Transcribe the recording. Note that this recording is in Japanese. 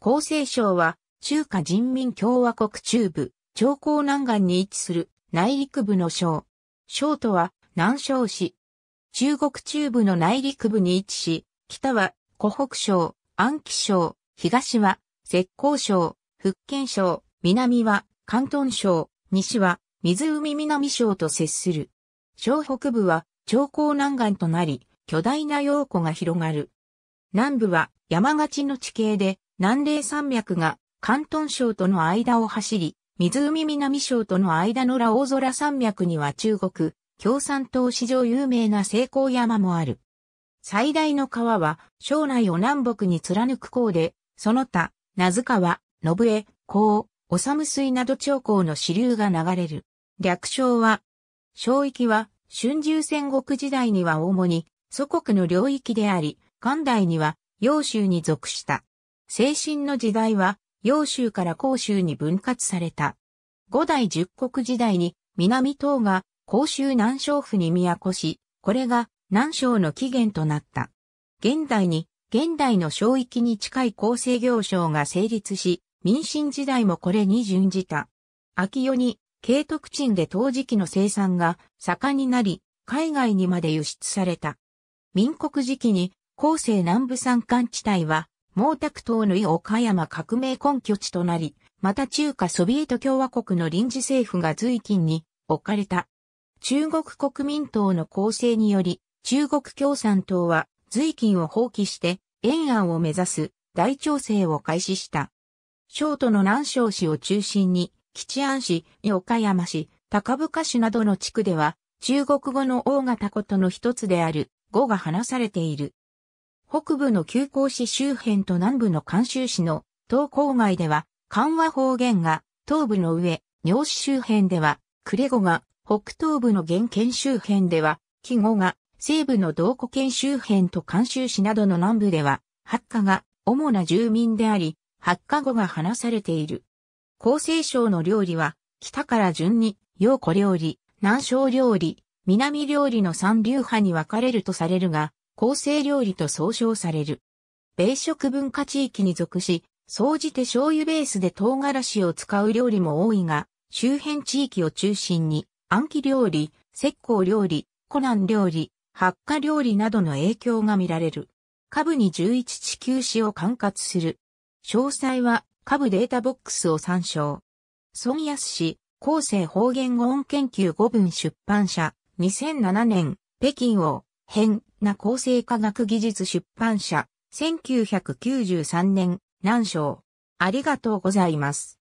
厚生省は、中華人民共和国中部、長江南岸に位置する内陸部の省。省とは南省市。中国中部の内陸部に位置し、北は湖北省、安徽省、東は浙江省、福建省、南は広東省、西は湖南省と接する。省北部は長江南岸となり、巨大な洋湖が広がる。南部は山がちの地形で、南嶺山脈が関東省との間を走り、湖南省との間のラオゾラ山脈には中国、共産党史上有名な成功山もある。最大の川は、省内を南北に貫く港で、その他、名塚川、信江、港、おさむ水など長江の支流が流れる。略称は、省域は、春秋戦国時代には主に、祖国の領域であり、元代には、揚州に属した。精神の時代は、揚州から広州に分割された。五代十国時代に、南東が、広州南昌府に都し、これが、南昌の起源となった。現代に、現代の省域に近い厚生行省が成立し、民進時代もこれに準じた。秋夜に、慶徳鎮で陶磁器の生産が盛んになり、海外にまで輸出された。民国時期に、厚生南部山間地帯は、毛沢東の意岡山革命根拠地となり、また中華ソビエト共和国の臨時政府が随近に置かれた。中国国民党の構成により、中国共産党は随近を放棄して、延安を目指す大調整を開始した。省都の南昌市を中心に、吉安市、岡山市、高深市などの地区では、中国語の大型ことの一つである、語が話されている。北部の旧港市周辺と南部の関州市の東郊外では緩和方言が、東部の上、尿市周辺では、クレゴが、北東部の原県周辺では、季語が、西部の道古県周辺と関州市などの南部では、発火が主な住民であり、発火語が話されている。厚生省の料理は、北から順に、洋湖料理、南小料理、南料理の三流派に分かれるとされるが、構成料理と総称される。米食文化地域に属し、総じて醤油ベースで唐辛子を使う料理も多いが、周辺地域を中心に、暗記料理、石膏料理、コナン料理、発火料理などの影響が見られる。下部に11地球史を管轄する。詳細は下部データボックスを参照。孫安氏、厚生方言語音研究5文出版社、2007年、北京を、編、な構成科学技術出版社、1993年、南章。ありがとうございます。